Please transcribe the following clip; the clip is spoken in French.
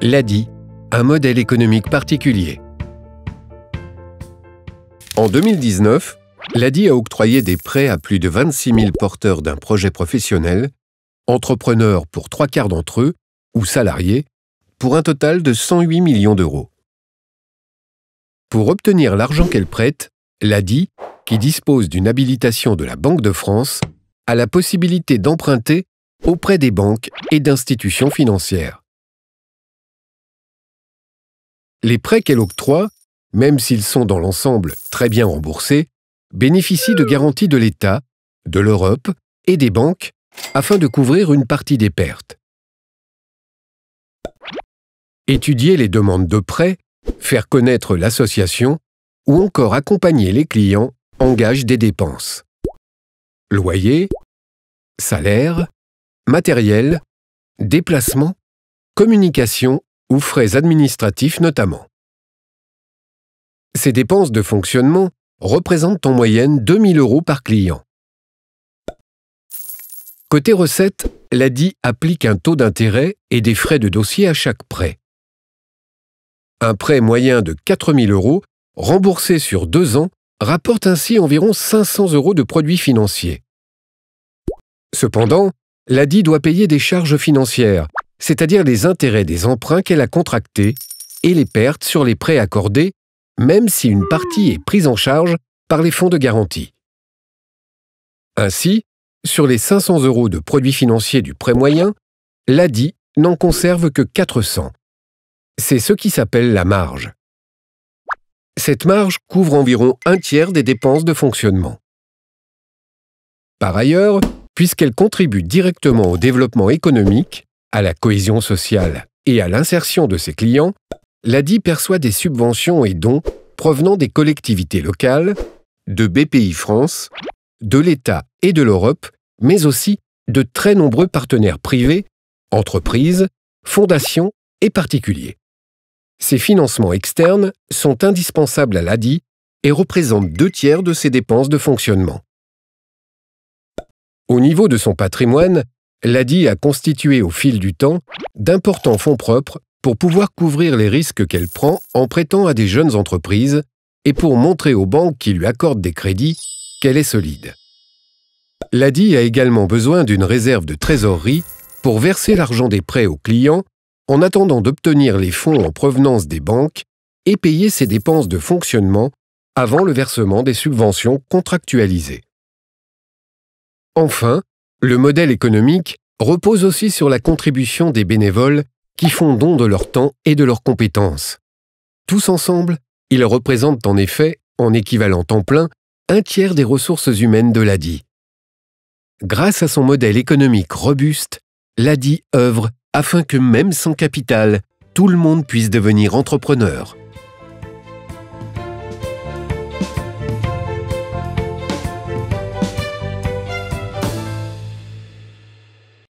l'ADI, un modèle économique particulier. En 2019, l'ADI a octroyé des prêts à plus de 26 000 porteurs d'un projet professionnel, entrepreneurs pour trois quarts d'entre eux, ou salariés, pour un total de 108 millions d'euros. Pour obtenir l'argent qu'elle prête, l'ADI, qui dispose d'une habilitation de la Banque de France, a la possibilité d'emprunter auprès des banques et d'institutions financières. Les prêts qu'elle octroie, même s'ils sont dans l'ensemble très bien remboursés, bénéficient de garanties de l'État, de l'Europe et des banques afin de couvrir une partie des pertes. Étudier les demandes de prêts, faire connaître l'association ou encore accompagner les clients engage des dépenses. Loyer, salaire, matériel, déplacement, communication ou frais administratifs notamment. Ces dépenses de fonctionnement représentent en moyenne 2000 euros par client. Côté recettes, l'ADI applique un taux d'intérêt et des frais de dossier à chaque prêt. Un prêt moyen de 4000 euros, remboursé sur deux ans, rapporte ainsi environ 500 euros de produits financiers. Cependant, l'ADI doit payer des charges financières, c'est-à-dire les intérêts des emprunts qu'elle a contractés et les pertes sur les prêts accordés, même si une partie est prise en charge par les fonds de garantie. Ainsi, sur les 500 euros de produits financiers du prêt moyen, l'ADI n'en conserve que 400. C'est ce qui s'appelle la marge. Cette marge couvre environ un tiers des dépenses de fonctionnement. Par ailleurs, puisqu'elle contribue directement au développement économique, à la cohésion sociale et à l'insertion de ses clients, l'ADI perçoit des subventions et dons provenant des collectivités locales, de BPI France, de l'État et de l'Europe, mais aussi de très nombreux partenaires privés, entreprises, fondations et particuliers. Ces financements externes sont indispensables à l'ADI et représentent deux tiers de ses dépenses de fonctionnement. Au niveau de son patrimoine, l'ADI a constitué au fil du temps d'importants fonds propres pour pouvoir couvrir les risques qu'elle prend en prêtant à des jeunes entreprises et pour montrer aux banques qui lui accordent des crédits qu'elle est solide. L'ADI a également besoin d'une réserve de trésorerie pour verser l'argent des prêts aux clients en attendant d'obtenir les fonds en provenance des banques et payer ses dépenses de fonctionnement avant le versement des subventions contractualisées. Enfin, le modèle économique repose aussi sur la contribution des bénévoles qui font don de leur temps et de leurs compétences. Tous ensemble, ils représentent en effet, en équivalent temps plein, un tiers des ressources humaines de l'ADI. Grâce à son modèle économique robuste, l'ADI œuvre afin que même sans capital, tout le monde puisse devenir entrepreneur.